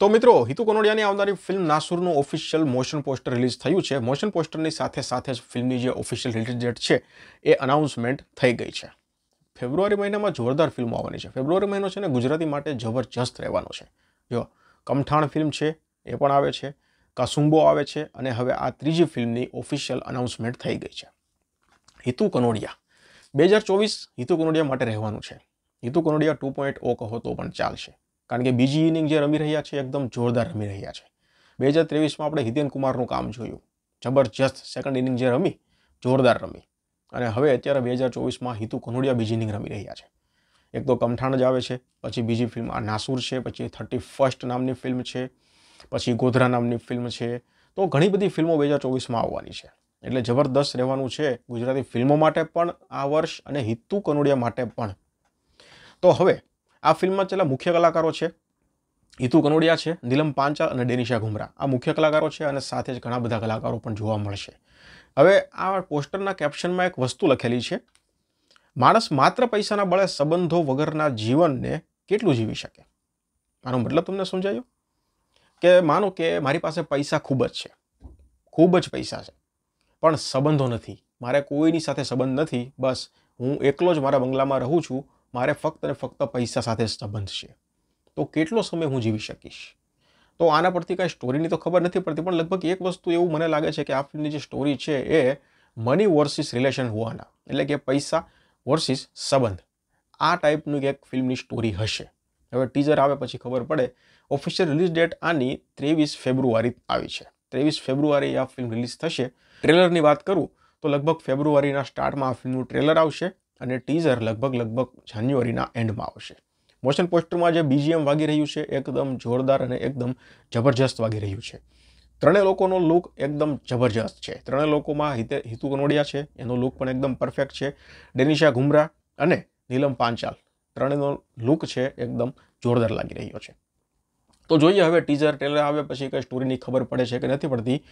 તો મિત્રો હિતુ કનોડિયાની આવનારી ફિલ્મ નાસુરનું ઓફિશિયલ મોશન પોસ્ટર રિલીઝ થયું છે મોશન પોસ્ટરની સાથે સાથે જ ફિલ્મની જે ઓફિશિયલ રિલીઝ ડેટ છે એ અનાઉન્સમેન્ટ થઈ ગઈ છે ફેબ્રુઆરી મહિનામાં જોરદાર ફિલ્મ આવવાની છે ફેબ્રુઆરી મહિનો છે ને ગુજરાતી માટે જબરજસ્ત રહેવાનો છે જો કમઠાણ ફિલ્મ છે એ પણ આવે છે કાસુંબો આવે છે અને હવે આ ત્રીજી ફિલ્મની ઓફિશિયલ અનાઉન્સમેન્ટ થઈ ગઈ છે હિતુ કનોડિયા બે હજાર ચોવીસ હિતુ કનોડિયા માટે રહેવાનું છે Hitu Kanodia two point O કહો તો પણ ચાલશે કારણ કે બીજી ઇનિંગ જે રમી રહ્યા છે એકદમ જોરદાર રમી રહ્યા છે બે હજાર ત્રેવીસમાં આપણે હિતેન કુમારનું કામ જોયું જબરજસ્ત સેકન્ડ ઇનિંગ જે રમી જોરદાર રમી અને હવે અત્યારે બે હજાર ચોવીસમાં હિતુ કનોડિયા બીજી ઇનિંગ રમી રહ્યા છે એક તો કમઠાણ જ આવે છે પછી બીજી ફિલ્મ આ નાસુર છે પછી થર્ટી ફર્સ્ટ નામની ફિલ્મ છે પછી ગોધરા નામની ફિલ્મ છે તો ઘણી બધી ફિલ્મો બે હજાર ચોવીસમાં આવવાની છે એટલે જબરદસ્ત રહેવાનું છે ગુજરાતી ફિલ્મો માટે પણ આ વર્ષ અને હિતુ કનોડિયા માટે પણ તો હવે આ ફિલ્મમાં છેલ્લા મુખ્ય કલાકારો છે ઇતુ કનોડિયા છે નીલમ પાંચાલ અને ડેનિશા ઘુમરા આ મુખ્ય કલાકારો છે અને સાથે જ ઘણા બધા કલાકારો પણ જોવા મળશે હવે આ પોસ્ટરના કેપ્શનમાં એક વસ્તુ લખેલી છે માણસ માત્ર પૈસાના બળે સંબંધો વગરના જીવનને કેટલું જીવી શકે આનો મતલબ તમને સમજાયો કે માનો કે મારી પાસે પૈસા ખૂબ જ છે ખૂબ જ પૈસા છે પણ સંબંધો નથી મારે કોઈની સાથે સંબંધ નથી બસ હું એકલો જ મારા બંગલામાં રહું છું મારે ફક્ત અને ફક્ત પૈસા સાથે સંબંધ છે તો કેટલો સમય હું જીવી શકીશ તો આના પરથી કાંઈ સ્ટોરીની તો ખબર નથી પડતી પણ લગભગ એક વસ્તુ એવું મને લાગે છે કે આ ફિલ્મની જે સ્ટોરી છે એ મની વર્સિસ રિલેશન હોવાના એટલે કે પૈસા વર્સિસ સંબંધ આ ટાઈપનું એક ફિલ્મની સ્ટોરી હશે હવે ટીઝર આવે પછી ખબર પડે ઓફિશિયલ રિલીઝ ડેટ આની ત્રેવીસ ફેબ્રુઆરી આવી છે ત્રેવીસ ફેબ્રુઆરી આ ફિલ્મ રિલીઝ થશે ટ્રેલરની વાત કરું તો લગભગ ફેબ્રુઆરીના સ્ટાર્ટમાં આ ફિલ્મનું ટ્રેલર આવશે અને ટીઝર લગભગ લગભગ જાન્યુઆરીના એન્ડમાં આવશે મોશન પોસ્ટરમાં જે બીજીએમ વાગી રહ્યું છે એકદમ જોરદાર અને એકદમ જબરજસ્ત વાગી રહ્યું છે ત્રણેય લોકોનો લુક એકદમ જબરજસ્ત છે ત્રણે લોકોમાં હિતે હિતુ કનોડિયા છે એનો લુક પણ એકદમ પરફેક્ટ છે ડેનિશા ગુમરા અને નીલમ પાંચાલ ત્રણેનો લુક છે એકદમ જોરદાર લાગી રહ્યો છે તો જોઈએ હવે ટીઝર ટ્રેલર આવે પછી કંઈ સ્ટોરીની ખબર પડે છે કે નથી પડતી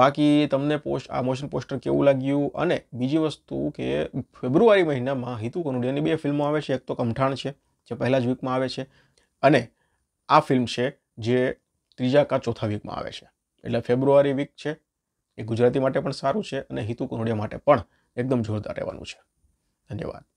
બાકી તમને પોસ્ટ આ મોશન પોસ્ટર કેવું લાગ્યું અને બીજી વસ્તુ કે ફેબ્રુઆરી મહિનામાં હિતુ કનુડિયાની બે ફિલ્મો આવે છે એક તો કમઠાણ છે જે પહેલા જ વીકમાં આવે છે અને આ ફિલ્મ છે જે ત્રીજા કા ચોથા વીકમાં આવે છે એટલે ફેબ્રુઆરી વીક છે એ ગુજરાતી માટે પણ સારું છે અને હિતુ કનુડિયા માટે પણ એકદમ જોરદાર રહેવાનું છે ધન્યવાદ